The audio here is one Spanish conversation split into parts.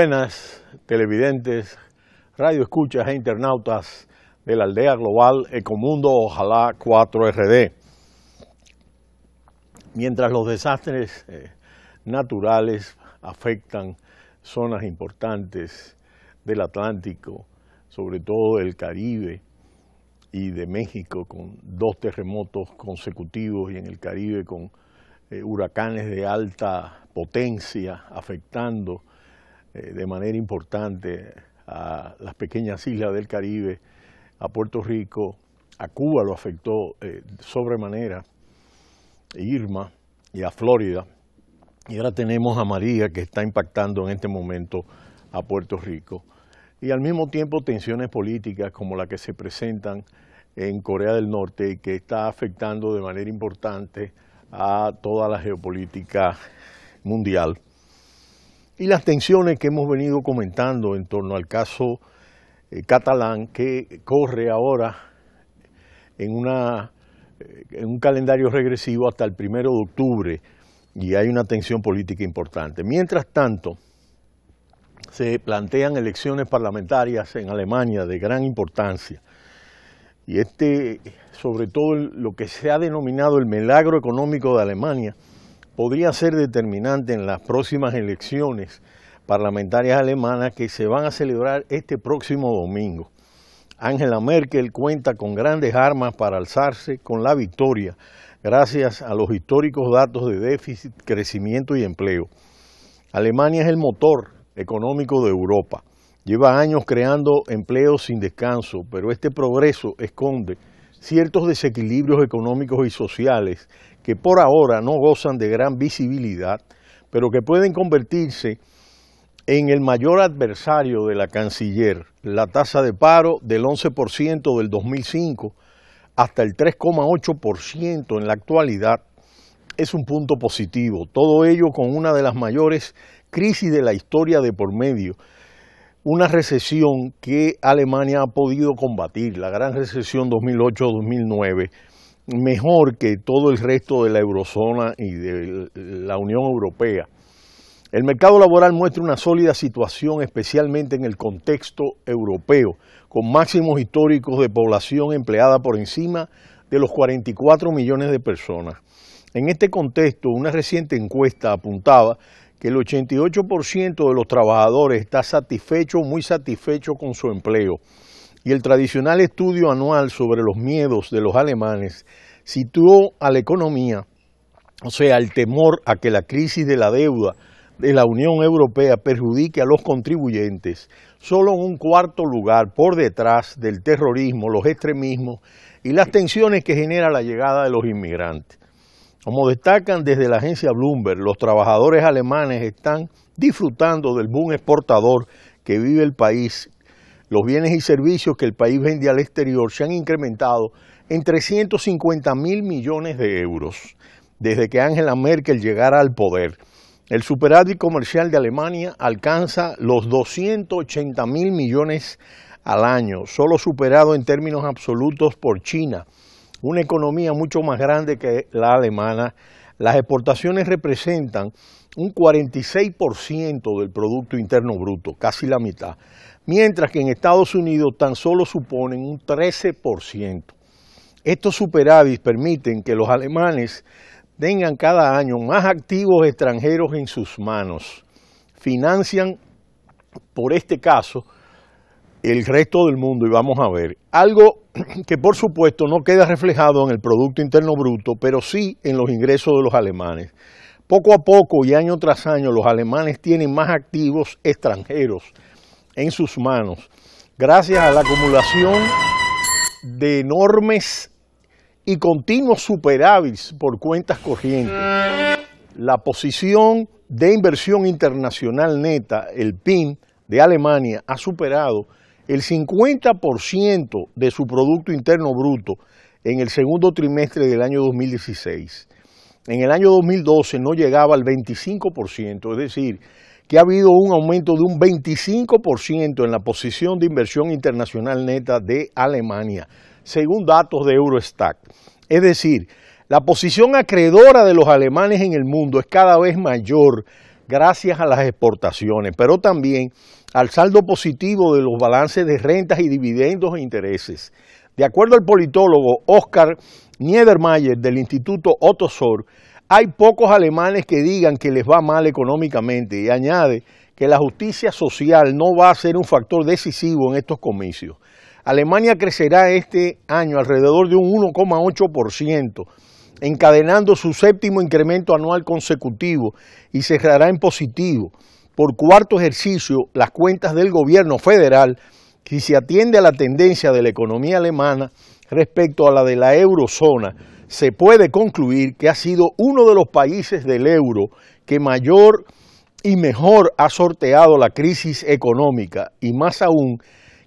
buenas, televidentes, radio escuchas e internautas de la aldea global Ecomundo Ojalá 4RD. Mientras los desastres eh, naturales afectan zonas importantes del Atlántico, sobre todo del Caribe y de México, con dos terremotos consecutivos y en el Caribe con eh, huracanes de alta potencia afectando eh, de manera importante a las pequeñas islas del Caribe, a Puerto Rico, a Cuba lo afectó eh, sobremanera, Irma y a Florida. Y ahora tenemos a María que está impactando en este momento a Puerto Rico. Y al mismo tiempo tensiones políticas como la que se presentan en Corea del Norte y que está afectando de manera importante a toda la geopolítica mundial y las tensiones que hemos venido comentando en torno al caso eh, catalán que corre ahora en, eh, en un calendario regresivo hasta el primero de octubre y hay una tensión política importante. Mientras tanto, se plantean elecciones parlamentarias en Alemania de gran importancia. Y este, sobre todo lo que se ha denominado el milagro económico de Alemania, podría ser determinante en las próximas elecciones parlamentarias alemanas que se van a celebrar este próximo domingo. Angela Merkel cuenta con grandes armas para alzarse con la victoria, gracias a los históricos datos de déficit, crecimiento y empleo. Alemania es el motor económico de Europa. Lleva años creando empleo sin descanso, pero este progreso esconde ciertos desequilibrios económicos y sociales que por ahora no gozan de gran visibilidad, pero que pueden convertirse en el mayor adversario de la canciller. La tasa de paro del 11% del 2005 hasta el 3,8% en la actualidad es un punto positivo. Todo ello con una de las mayores crisis de la historia de por medio. Una recesión que Alemania ha podido combatir, la gran recesión 2008-2009 mejor que todo el resto de la eurozona y de la Unión Europea. El mercado laboral muestra una sólida situación, especialmente en el contexto europeo, con máximos históricos de población empleada por encima de los 44 millones de personas. En este contexto, una reciente encuesta apuntaba que el 88% de los trabajadores está satisfecho o muy satisfecho con su empleo y el tradicional estudio anual sobre los miedos de los alemanes situó a la economía, o sea, el temor a que la crisis de la deuda de la Unión Europea perjudique a los contribuyentes, solo en un cuarto lugar por detrás del terrorismo, los extremismos y las tensiones que genera la llegada de los inmigrantes. Como destacan desde la agencia Bloomberg, los trabajadores alemanes están disfrutando del boom exportador que vive el país los bienes y servicios que el país vende al exterior se han incrementado en 350 mil millones de euros desde que Angela Merkel llegara al poder. El superávit comercial de Alemania alcanza los 280 mil millones al año, solo superado en términos absolutos por China, una economía mucho más grande que la alemana las exportaciones representan un 46% del Producto Interno Bruto, casi la mitad, mientras que en Estados Unidos tan solo suponen un 13%. Estos superávits permiten que los alemanes tengan cada año más activos extranjeros en sus manos. Financian, por este caso, el resto del mundo y vamos a ver. Algo que por supuesto no queda reflejado en el Producto Interno Bruto, pero sí en los ingresos de los alemanes. Poco a poco y año tras año los alemanes tienen más activos extranjeros en sus manos, gracias a la acumulación de enormes y continuos superávits por cuentas corrientes. La posición de inversión internacional neta, el PIN, de Alemania ha superado el 50% de su Producto Interno Bruto en el segundo trimestre del año 2016. En el año 2012 no llegaba al 25%, es decir, que ha habido un aumento de un 25% en la posición de inversión internacional neta de Alemania, según datos de Eurostat Es decir, la posición acreedora de los alemanes en el mundo es cada vez mayor gracias a las exportaciones, pero también al saldo positivo de los balances de rentas y dividendos e intereses. De acuerdo al politólogo Oscar Niedermayer del Instituto Otto Sor, hay pocos alemanes que digan que les va mal económicamente y añade que la justicia social no va a ser un factor decisivo en estos comicios. Alemania crecerá este año alrededor de un 1,8% encadenando su séptimo incremento anual consecutivo y cerrará en positivo por cuarto ejercicio las cuentas del gobierno federal si se atiende a la tendencia de la economía alemana respecto a la de la eurozona, se puede concluir que ha sido uno de los países del euro que mayor y mejor ha sorteado la crisis económica y más aún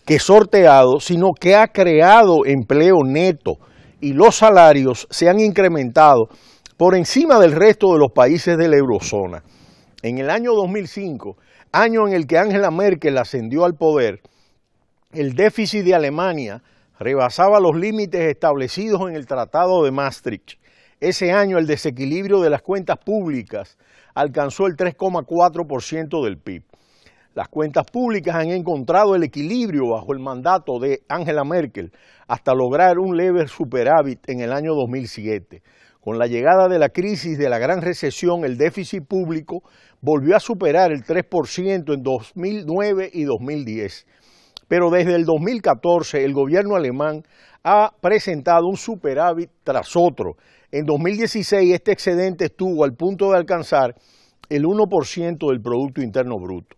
que sorteado, sino que ha creado empleo neto y los salarios se han incrementado por encima del resto de los países de la eurozona. En el año 2005, año en el que Angela Merkel ascendió al poder, el déficit de Alemania rebasaba los límites establecidos en el Tratado de Maastricht. Ese año el desequilibrio de las cuentas públicas alcanzó el 3,4% del PIB. Las cuentas públicas han encontrado el equilibrio bajo el mandato de Angela Merkel hasta lograr un leve superávit en el año 2007. Con la llegada de la crisis de la gran recesión, el déficit público volvió a superar el 3% en 2009 y 2010. Pero desde el 2014 el gobierno alemán ha presentado un superávit tras otro. En 2016 este excedente estuvo al punto de alcanzar el 1% del Producto Interno Bruto.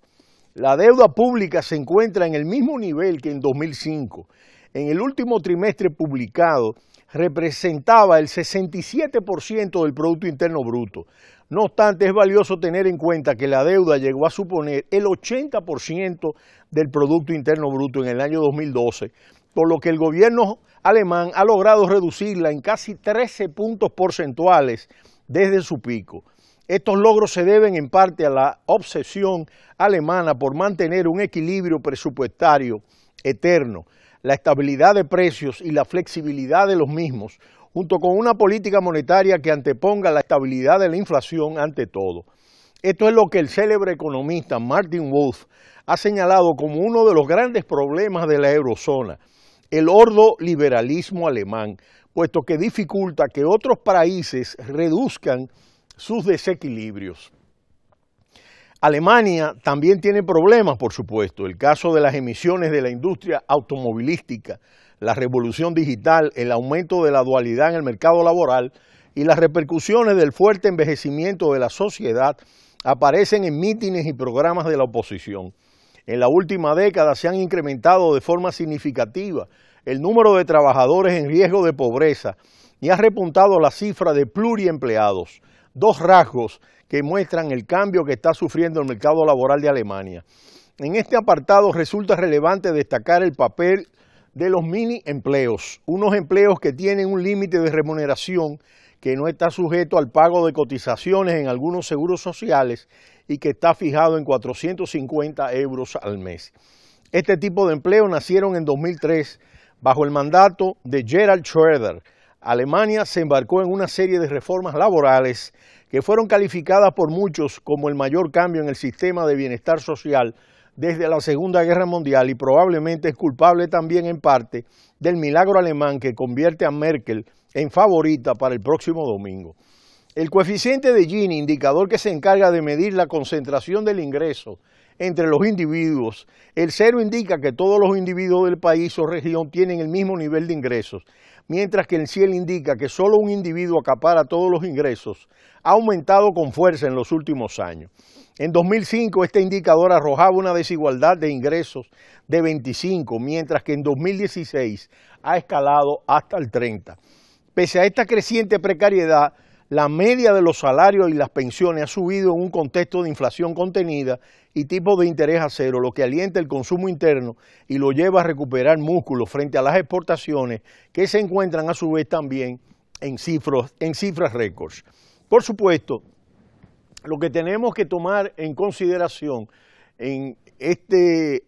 La deuda pública se encuentra en el mismo nivel que en 2005. En el último trimestre publicado representaba el 67% del Producto Interno Bruto. No obstante, es valioso tener en cuenta que la deuda llegó a suponer el 80% del Producto Interno Bruto en el año 2012, por lo que el gobierno alemán ha logrado reducirla en casi 13 puntos porcentuales desde su pico. Estos logros se deben en parte a la obsesión alemana por mantener un equilibrio presupuestario eterno, la estabilidad de precios y la flexibilidad de los mismos, junto con una política monetaria que anteponga la estabilidad de la inflación ante todo. Esto es lo que el célebre economista Martin Wolf ha señalado como uno de los grandes problemas de la eurozona, el ordo liberalismo alemán, puesto que dificulta que otros países reduzcan sus desequilibrios. Alemania también tiene problemas, por supuesto, el caso de las emisiones de la industria automovilística, la revolución digital, el aumento de la dualidad en el mercado laboral y las repercusiones del fuerte envejecimiento de la sociedad aparecen en mítines y programas de la oposición. En la última década se han incrementado de forma significativa el número de trabajadores en riesgo de pobreza y ha repuntado la cifra de pluriempleados dos rasgos que muestran el cambio que está sufriendo el mercado laboral de Alemania. En este apartado resulta relevante destacar el papel de los mini empleos, unos empleos que tienen un límite de remuneración que no está sujeto al pago de cotizaciones en algunos seguros sociales y que está fijado en 450 euros al mes. Este tipo de empleos nacieron en 2003 bajo el mandato de Gerald Schroeder, Alemania se embarcó en una serie de reformas laborales que fueron calificadas por muchos como el mayor cambio en el sistema de bienestar social desde la Segunda Guerra Mundial y probablemente es culpable también en parte del milagro alemán que convierte a Merkel en favorita para el próximo domingo. El coeficiente de Gini, indicador que se encarga de medir la concentración del ingreso entre los individuos. El cero indica que todos los individuos del país o región tienen el mismo nivel de ingresos, mientras que el cielo indica que solo un individuo acapara todos los ingresos, ha aumentado con fuerza en los últimos años. En 2005 este indicador arrojaba una desigualdad de ingresos de 25, mientras que en 2016 ha escalado hasta el 30. Pese a esta creciente precariedad, la media de los salarios y las pensiones ha subido en un contexto de inflación contenida y tipo de interés a cero, lo que alienta el consumo interno y lo lleva a recuperar músculo frente a las exportaciones que se encuentran a su vez también en en cifras récords. Por supuesto, lo que tenemos que tomar en consideración en este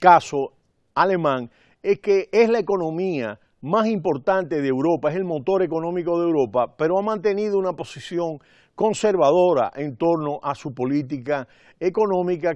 caso alemán es que es la economía más importante de Europa, es el motor económico de Europa, pero ha mantenido una posición conservadora en torno a su política económica.